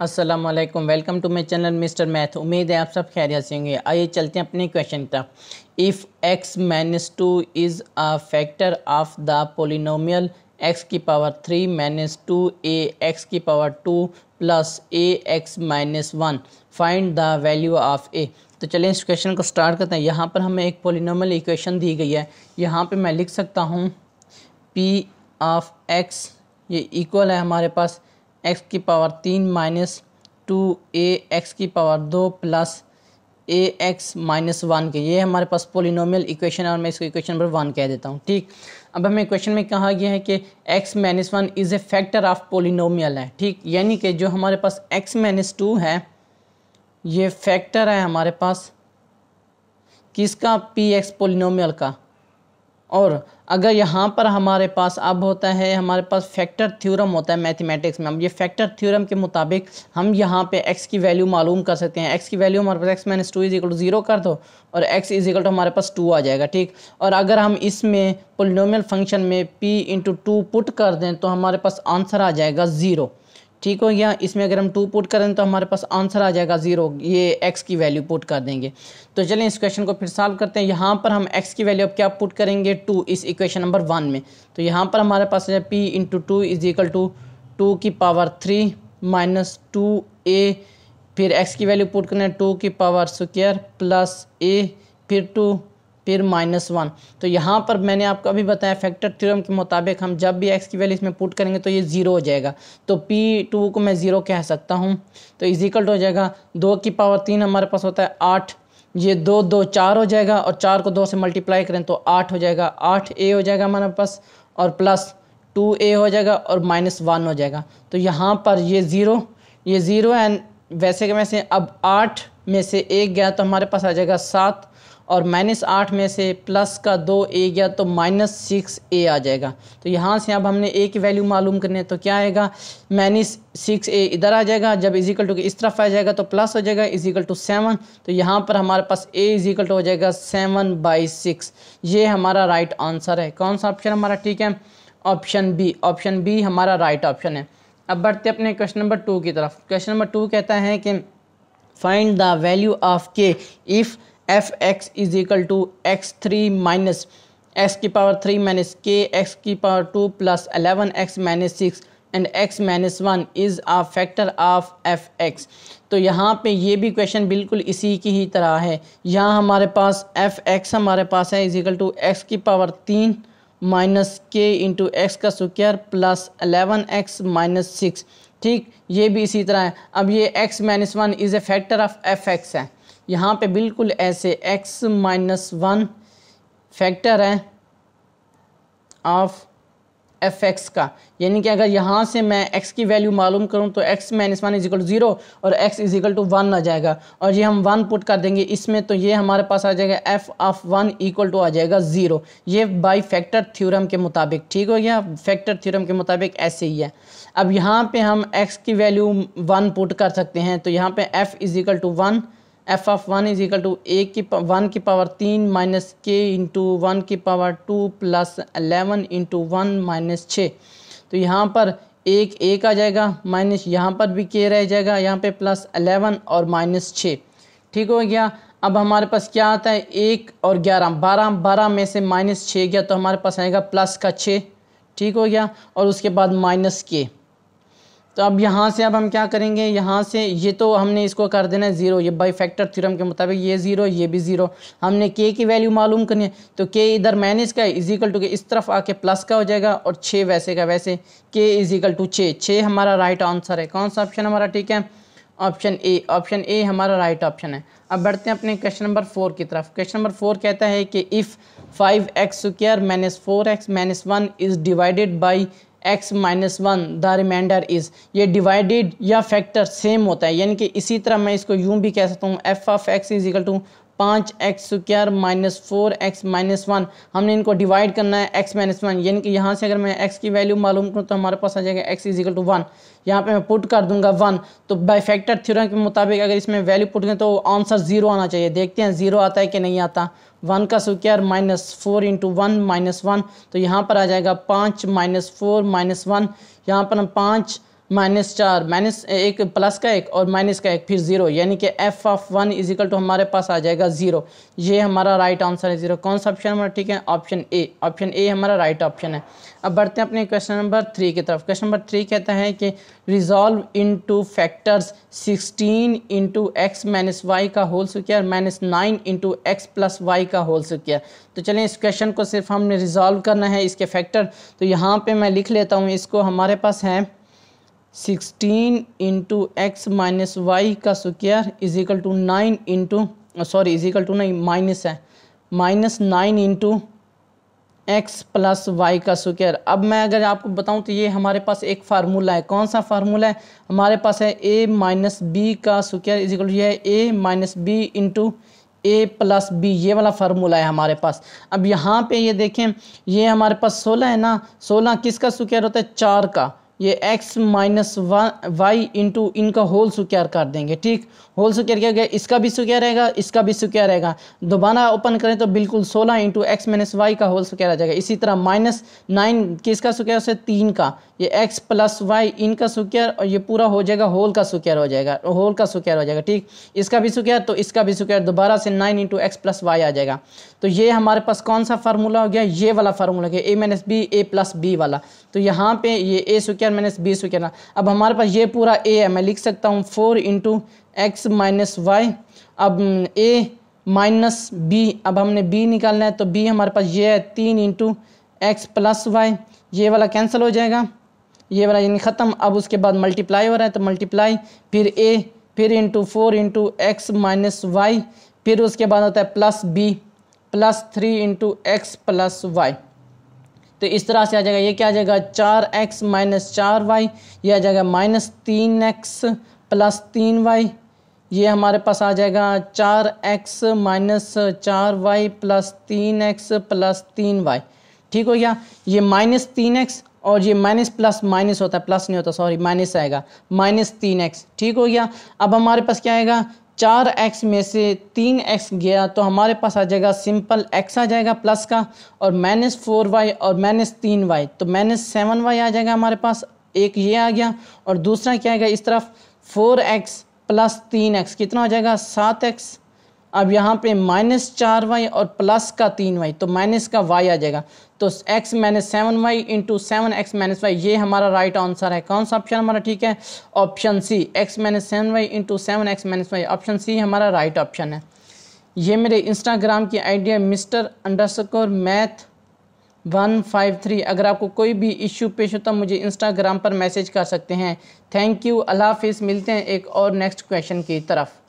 Aslam welcome to my channel mister math उम्मीद है आप सब खैरियत से होंगे आइए चलते हैं अपने क्वेश्चन की तरफ if X minus two is a factor of the polynomial X की power three minus two A X की power two plus A X minus one find the value of A तो चलें इस क्वेश्चन को start करते हैं यहाँ पर हमें एक पोलिनोमल इक्वेशन दी गई है यहाँ पर मैं लिख सकता हूँ पी ऑफ एक्स ये इक्वल है हमारे पास एक्स की पावर तीन माइनस टू ए एक्स की पावर दो plus A X minus one के ये हमारे पास पोलिनोमियल इक्वेशन है और मैं इसको इक्वेशन नंबर वन कह देता हूँ ठीक अब हमें इक्वेशन में कहा गया है कि X minus one is a factor of polynomial है ठीक यानी कि जो हमारे पास एक्स माइनस टू है ये फैक्टर है हमारे पास किसका पी एक्स पोलिनोमियल का और अगर यहाँ पर हमारे पास अब होता है हमारे पास फैक्टर थ्योरम होता है मैथमेटिक्स में हम ये फैक्टर थ्योरम के मुताबिक हम यहाँ पे एक्स की वैल्यू मालूम कर सकते हैं एक्स की वैल्यू हमारे पास X minus two is to zero कर दो और एक्स इज टू हमारे पास टू आ जाएगा ठीक और अगर हम इसमें पोलिनोमियल फंक्शन में पी इंटू टू पुट कर दें तो हमारे पास आंसर आ जाएगा ज़ीरो ठीक हो गया इसमें अगर हम टू पुट करें तो हमारे पास आंसर आ जाएगा ज़ीरो ये एक्स की वैल्यू पुट कर देंगे तो चलें इस क्वेश्चन को फिर सॉल्व करते हैं यहाँ पर हम एक्स की वैल्यू अब क्या पुट करेंगे टू इस इक्वेशन नंबर वन में तो यहाँ पर हमारे पास है P into two is equal to two की power three minus two A फिर एक्स की वैल्यू पुट करना है टू की पावर स्क्र प्लस ए फिर टू फिर माइनस वन तो यहाँ पर मैंने आपको अभी बताया फैक्टर थ्योरम के मुताबिक हम जब भी एक्स की वैल्यू इसमें पुट करेंगे तो ये ज़ीरो हो जाएगा तो पी टू को मैं ज़ीरो कह सकता हूँ तो इजिकल्ट हो जाएगा दो की पावर तीन हमारे पास होता है आठ ये दो दो चार हो जाएगा और चार को दो से मल्टीप्लाई करें तो आठ हो जाएगा आठ ए हो जाएगा हमारे पास और प्लस टू ए हो जाएगा और माइनस वन हो जाएगा तो यहाँ पर ये ज़ीरो ये ज़ीरो एंड वैसे के वैसे अब आठ में से एक गया तो हमारे पास आ जाएगा सात और माइनस आठ में से प्लस का दो ए गया तो माइनस सिक्स ए आ जाएगा तो यहाँ से अब हमने ए की वैल्यू मालूम करनी है तो क्या आएगा माइनस सिक्स ए इधर आ जाएगा जब इजिकल टू इस तरफ आ जाएगा तो प्लस हो जाएगा इजिकल टू सेवन तो यहाँ पर हमारे पास ए इजिकल टू हो जाएगा सेवन बाई सिक्स ये हमारा राइट आंसर है कौन सा ऑप्शन हमारा ठीक है ऑप्शन बी ऑप्शन बी हमारा राइट ऑप्शन है अब बढ़ते अपने क्वेश्चन नंबर टू की तरफ क्वेश्चन नंबर टू कहता है कि find the value of K if F X is equal to X three minus X की power three minus K X की power two plus eleven X minus six and X minus one is a factor of F X तो यहाँ पे ये भी question बिल्कुल इसी की ही तरह है यहाँ हमारे पास एफ एक्स हमारे पास है इजिकल टू एक्स की पावर तीन माइनस के इंटू एक्स का square plus eleven X minus six ठीक ये भी इसी तरह है अब ये x minus one is a factor of F X है यहाँ पे बिल्कुल ऐसे x माइनस वन फैक्टर है ऑफ एफ एक्स का यानी कि अगर यहाँ से मैं एक्स की वैल्यू मालूम करूँ तो X minus one is equal to zero और एक्स इजिकल टू वन आ जाएगा और ये हम वन पुट कर देंगे इसमें तो ये हमारे पास आ जाएगा F of one equal to आ जाएगा ज़ीरो ये बाई फैक्टर थ्योरम के मुताबिक ठीक हो गया फैक्टर थ्योरम के मुताबिक ऐसे ही है अब यहाँ पर हम एक्स की वैल्यू वन पुट कर सकते हैं तो यहाँ पर F is equal to one F of one is equal to A की वन की पावर तीन माइनस के इंटू वन की power two plus eleven into one minus छः तो यहाँ पर एक एक आ जाएगा माइनस यहाँ पर भी के रह जाएगा यहाँ पे प्लस अलेवन और माइनस छः ठीक हो गया अब हमारे पास क्या आता है एक और ग्यारह बारह बारह में से माइनस छः गया तो हमारे पास आएगा प्लस का छः ठीक हो गया और उसके बाद माइनस के तो अब यहाँ से अब हम क्या करेंगे यहाँ से ये तो हमने इसको कर देना है ज़ीरो ये बाई फैक्टर थ्योरम के मुताबिक ये ज़ीरो ये भी ज़ीरो हमने के की वैल्यू मालूम करनी है तो के इधर माइनस का इजिकल टू के इस तरफ आके प्लस का हो जाएगा और छः वैसे का वैसे के इजिकल टू छः छः हमारा राइट आंसर है कौन सा ऑप्शन हमारा ठीक है ऑप्शन ए ऑप्शन ए हमारा राइट ऑप्शन है अब बढ़ते हैं अपने क्वेश्चन नंबर फोर की तरफ क्वेश्चन नंबर फोर कहता है कि if five X square minus four X minus one is divided by X minus one the remainder is ये डिवाइडेड या फैक्टर सेम होता है यानी कि इसी तरह मैं इसको यूं भी कह सकता हूँ F of X is equal to पाँच X square minus four X minus one हमने इनको डिवाइड करना है एक्स माइनस वन यानी कि यहाँ से अगर मैं एक्स की वैल्यू मालूम करूँ तो हमारे पास आ जाएगा एक्स इजिकल टू वन यहाँ पे मैं पुट कर दूंगा वन तो बाई फैक्टर थ्योरम के मुताबिक अगर इसमें वैल्यू पुट करें तो आंसर जीरो आना चाहिए देखते हैं जीरो आता है कि नहीं आता वन का square minus four into one minus one तो यहाँ पर आ जाएगा पाँच माइनस फोर माइनस वन यहाँ पर हम पाँच माइनस चार माइनस एक प्लस का एक और माइनस का एक फिर ज़ीरो यानी कि एफ ऑफ वन इजिकल टू हमारे पास आ जाएगा ज़ीरो ये हमारा राइट आंसर है ज़ीरो कौन सा ऑप्शन हमारा ठीक है ऑप्शन ए ऑप्शन ए हमारा राइट ऑप्शन है अब बढ़ते हैं अपने क्वेश्चन नंबर थ्री की तरफ क्वेश्चन नंबर थ्री कहता है कि resolve to factors sixteen into X minus Y का whole square minus nine into X plus Y का होल स्क्वायर तो चलिए इस क्वेश्चन को सिर्फ हमने रिजॉल्व करना है इसके फैक्टर तो यहाँ पर मैं लिख लेता हूँ इसको हमारे पास है sixteen into X minus Y का square is equal to nine into sorry is equal to नहीं माइनस है minus nine into X plus Y का स्क्वायर अब मैं अगर आपको बताऊं तो ये हमारे पास एक फार्मूला है कौन सा फार्मूला है हमारे पास है ए माइनस बी का स्क्वायर इज इक्वल है A minus B into A plus B ये वाला फार्मूला है हमारे पास अब यहाँ पे ये देखें ये हमारे पास सोलह है ना सोलह किसका स्क्वायर होता है चार का ये एक्स माइनस वाई इंटू इनका होल स्क्यर कर देंगे ठीक होल स्क्यर क्या गया इसका भी स्क्यर रहेगा इसका भी स्क्यर रहेगा दोबारा ओपन करें तो बिल्कुल सोलह इंटू एक्स माइनस वाई का होल स्क्यर आ जाएगा इसी तरह माइनस नाइन किसका स्क्यर से तीन का ये एक्स प्लस वाई इनका स्क्यर और ये पूरा हो जाएगा होल का स्क्यर हो जाएगा होल का स्क्यर हो जाएगा ठीक इसका भी स्क्यर तो इसका भी स्क्यर दोबारा से nine into X plus Y आ जाएगा तो ये हमारे पास कौन सा फार्मूला हो गया ये वाला फार्मूला हो गया A minus B A plus B वाला तो यहाँ पे ये A square square minus B square ना अब हमारे पास ये पूरा ए है मैं लिख सकता हूँ four into X minus Y अब ए माइनस बी अब हमने बी निकालना है तो बी हमारे पास ये है तीन इंटू एक्स प्लस वाई ये वाला कैंसिल हो जाएगा ये वाला यानी ख़त्म अब उसके बाद मल्टीप्लाई हो रहा है तो मल्टीप्लाई फिर ए फिर into four into X minus Y फिर उसके बाद होता है plus B plus three into X plus Y तो इस तरह से आ जाएगा ये क्या आ जाएगा चार एक्स माइनस चार वाई ये आ जाएगा माइनस तीन एक्स प्लस तीन वाई ये हमारे पास आ जाएगा चार एक्स माइनस चार वाई प्लस तीन एक्स प्लस तीन वाई ठीक हो गया ये माइनस तीन एक्स और ये माइनस प्लस माइनस होता है प्लस नहीं होता सॉरी माइनस आएगा माइनस तीन एक्स ठीक हो गया अब हमारे पास क्या आएगा चार एक्स में से तीन एक्स गया तो हमारे पास आ जाएगा सिंपल एक्स आ जाएगा प्लस का और माइनस फोर वाई और माइनस तीन वाई तो माइनस सेवन वाई आ जाएगा हमारे पास एक ये आ गया और दूसरा क्या आएगा इस तरफ फोर एक्स प्लस तीन एक्स कितना हो जाएगा सात एक्स अब यहाँ पे माइनस चार वाई और प्लस का तीन वाई तो माइनस का वाई आ जाएगा तो X minus seven Y into seven X minus Y ये हमारा राइट आंसर है कौन सा ऑप्शन हमारा ठीक है option C X minus seven Y into seven X minus Y option C हमारा राइट ऑप्शन है ये मेरे इंस्टाग्राम की आईडी है mister underscore math one five three अगर आपको कोई भी इश्यू पेश हो तो मुझे इंस्टाग्राम पर मैसेज कर सकते हैं थैंक यू अल्लाह हाफिज़ मिलते हैं एक और नेक्स्ट क्वेश्चन की तरफ